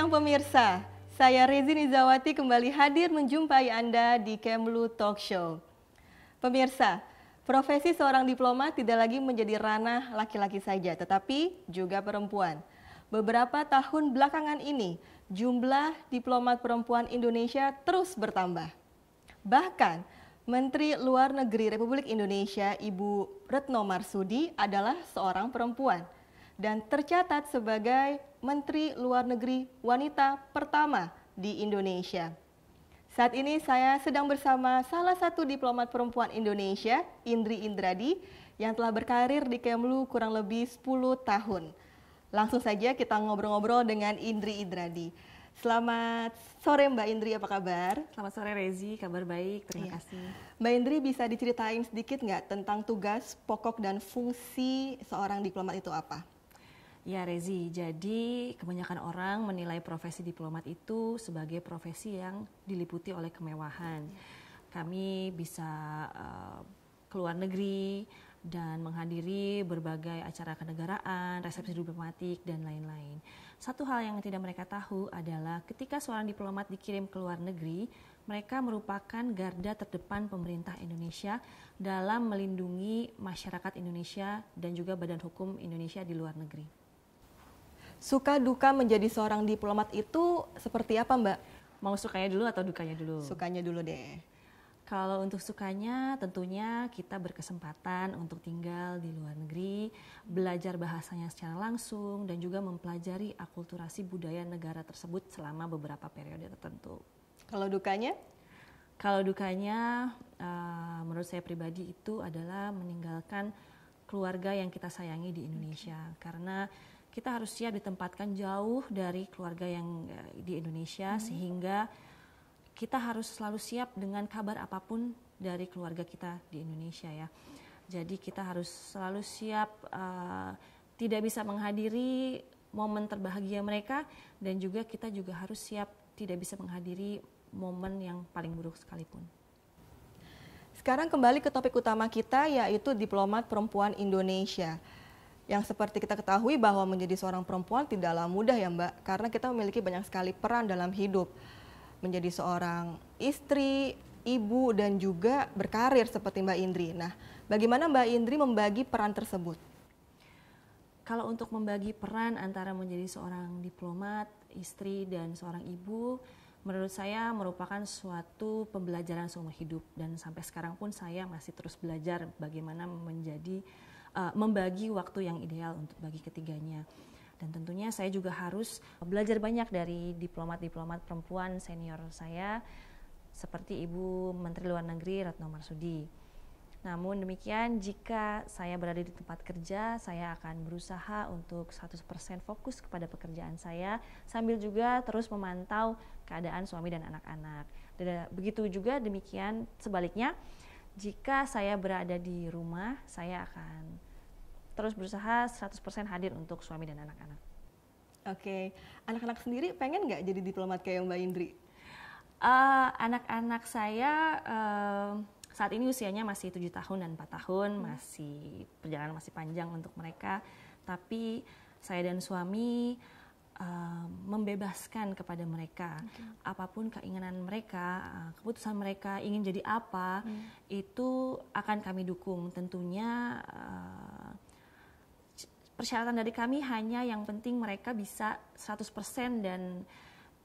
siang pemirsa. Saya Rezi Nizawati kembali hadir menjumpai Anda di Kemlu Talk Show. Pemirsa, profesi seorang diplomat tidak lagi menjadi ranah laki-laki saja, tetapi juga perempuan. Beberapa tahun belakangan ini, jumlah diplomat perempuan Indonesia terus bertambah. Bahkan, Menteri Luar Negeri Republik Indonesia Ibu Retno Marsudi adalah seorang perempuan – dan tercatat sebagai Menteri Luar Negeri wanita pertama di Indonesia. Saat ini saya sedang bersama salah satu diplomat perempuan Indonesia, Indri Indradi, yang telah berkarir di Kemlu kurang lebih 10 tahun. Langsung saja kita ngobrol-ngobrol dengan Indri Indradi. Selamat sore Mbak Indri, apa kabar? Selamat sore Rezi, kabar baik, terima iya. kasih. Mbak Indri bisa diceritain sedikit nggak tentang tugas, pokok, dan fungsi seorang diplomat itu apa? Ya Rezi, jadi kebanyakan orang menilai profesi diplomat itu sebagai profesi yang diliputi oleh kemewahan. Kami bisa uh, keluar negeri dan menghadiri berbagai acara kenegaraan, resepsi diplomatik dan lain-lain. Satu hal yang tidak mereka tahu adalah ketika seorang diplomat dikirim ke luar negeri, mereka merupakan garda terdepan pemerintah Indonesia dalam melindungi masyarakat Indonesia dan juga badan hukum Indonesia di luar negeri. Suka duka menjadi seorang diplomat itu seperti apa Mbak? Mau sukanya dulu atau dukanya dulu? Sukanya dulu deh. Kalau untuk sukanya tentunya kita berkesempatan untuk tinggal di luar negeri, belajar bahasanya secara langsung dan juga mempelajari akulturasi budaya negara tersebut selama beberapa periode tertentu. Kalau dukanya? Kalau dukanya uh, menurut saya pribadi itu adalah meninggalkan keluarga yang kita sayangi di Indonesia okay. karena kita harus siap ditempatkan jauh dari keluarga yang eh, di Indonesia hmm. sehingga kita harus selalu siap dengan kabar apapun dari keluarga kita di Indonesia ya. Jadi kita harus selalu siap uh, tidak bisa menghadiri momen terbahagia mereka dan juga kita juga harus siap tidak bisa menghadiri momen yang paling buruk sekalipun. Sekarang kembali ke topik utama kita yaitu diplomat perempuan Indonesia yang seperti kita ketahui bahwa menjadi seorang perempuan tidaklah mudah ya Mbak, karena kita memiliki banyak sekali peran dalam hidup. Menjadi seorang istri, ibu, dan juga berkarir seperti Mbak Indri. Nah, bagaimana Mbak Indri membagi peran tersebut? Kalau untuk membagi peran antara menjadi seorang diplomat, istri, dan seorang ibu, menurut saya merupakan suatu pembelajaran seumur hidup dan sampai sekarang pun saya masih terus belajar bagaimana menjadi uh, membagi waktu yang ideal untuk bagi ketiganya. Dan tentunya saya juga harus belajar banyak dari diplomat-diplomat perempuan senior saya seperti Ibu Menteri Luar Negeri Retno Marsudi. Namun demikian, jika saya berada di tempat kerja, saya akan berusaha untuk 100% fokus kepada pekerjaan saya, sambil juga terus memantau keadaan suami dan anak-anak. Begitu juga demikian sebaliknya, jika saya berada di rumah, saya akan terus berusaha 100% hadir untuk suami dan anak-anak. Oke, anak-anak sendiri pengen nggak jadi diplomat kayak Mbak Indri? Eh, anak-anak uh, saya uh, saat ini usianya masih tujuh tahun dan 4 tahun, hmm. masih perjalanan masih panjang untuk mereka. Tapi saya dan suami uh, membebaskan kepada mereka okay. apapun keinginan mereka uh, keputusan mereka ingin jadi apa hmm. itu akan kami dukung tentunya uh, persyaratan dari kami hanya yang penting mereka bisa 100% dan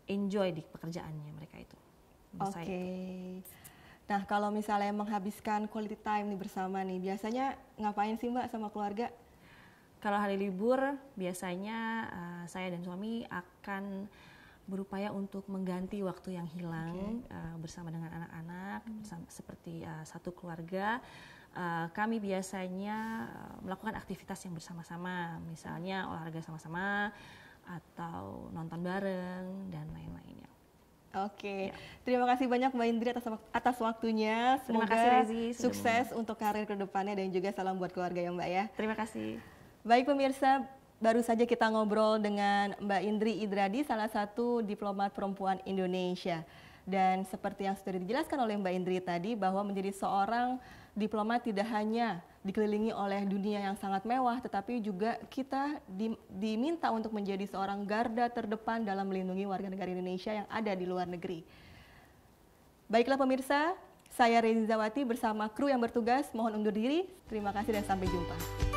enjoy di pekerjaannya mereka itu oke okay. Nah, kalau misalnya menghabiskan quality time nih bersama nih, biasanya ngapain sih Mbak sama keluarga? Kalau hari libur, biasanya uh, saya dan suami akan berupaya untuk mengganti waktu yang hilang okay. uh, eh, bersama dengan anak-anak hmm. seperti uh, satu keluarga uh, kami biasanya melakukan aktivitas yang bersama-sama misalnya olahraga sama-sama atau nonton bareng dan lain-lainnya Oke, okay. ya. terima kasih banyak Mbak Indri atas atas waktunya. Semoga terima kasih, Rezi, sukses untuk karir kedepannya dan juga salam buat keluarga ya Mbak ya. Terima kasih. Baik pemirsa, baru saja kita ngobrol dengan Mbak Indri Idradi, salah satu diplomat perempuan Indonesia. Dan seperti yang sudah dijelaskan oleh Mbak Indri tadi, bahwa menjadi seorang diplomat tidak hanya dikelilingi oleh dunia yang sangat mewah, tetapi juga kita diminta untuk menjadi seorang garda terdepan dalam melindungi warga negara Indonesia yang ada di luar negeri. Baiklah pemirsa, saya Rezi Zawati bersama kru yang bertugas. Mohon undur diri. Terima kasih dan sampai jumpa.